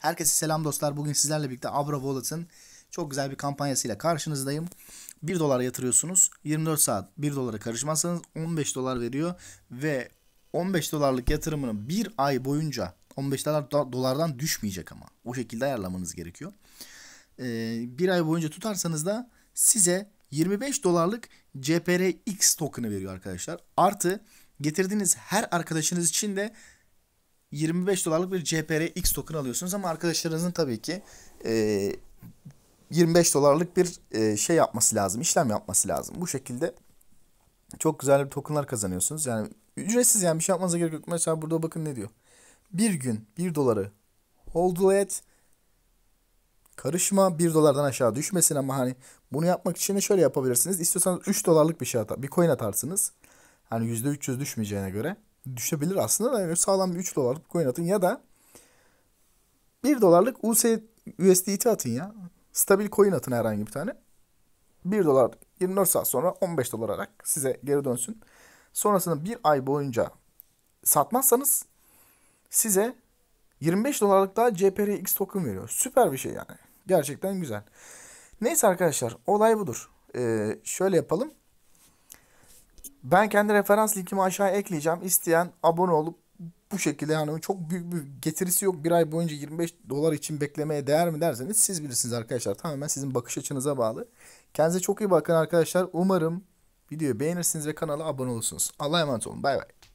Herkese selam dostlar. Bugün sizlerle birlikte Abra Wallet'ın çok güzel bir kampanyasıyla karşınızdayım. 1 dolar yatırıyorsunuz. 24 saat 1 dolara karışmazsanız 15 dolar veriyor ve 15 dolarlık yatırımını bir ay boyunca 15 dolar dolardan düşmeyecek ama. O şekilde ayarlamanız gerekiyor. Ee, bir ay boyunca tutarsanız da size 25 dolarlık CPRX token'ı veriyor arkadaşlar. Artı getirdiğiniz her arkadaşınız için de 25 dolarlık bir CPRX token alıyorsunuz ama arkadaşlarınızın tabii ki e, 25 dolarlık bir e, şey yapması lazım, işlem yapması lazım. Bu şekilde çok güzel bir tokenlar kazanıyorsunuz. Yani ücretsiz yani bir şey yapmanıza gerek yok. Mesela burada bakın ne diyor. Bir gün 1 doları hold et karışma 1 dolardan aşağı düşmesin ama hani bunu yapmak için de şöyle yapabilirsiniz. İstiyorsanız 3 dolarlık bir şey atar, bir coin atarsınız. Hani %300 düşmeyeceğine göre düşebilir aslında yani sağlam bir 3 dolarlık coin atın ya da 1 dolarlık US, USDT atın ya. Stabil coin atın herhangi bir tane. 1 dolar 24 saat sonra 15 dolar olarak size geri dönsün. Sonrasında bir ay boyunca satmazsanız size 25 dolarlık daha CPRX token veriyor. Süper bir şey yani. Gerçekten güzel. Neyse arkadaşlar olay budur. Ee, şöyle yapalım. Ben kendi referans linkimi aşağıya ekleyeceğim. İsteyen abone olup bu şekilde yani çok büyük bir getirisi yok. Bir ay boyunca 25 dolar için beklemeye değer mi derseniz siz bilirsiniz arkadaşlar. Tamamen sizin bakış açınıza bağlı. Kendinize çok iyi bakın arkadaşlar. Umarım videoyu beğenirsiniz ve kanala abone olursunuz. Allah'a emanet olun. Bay bay.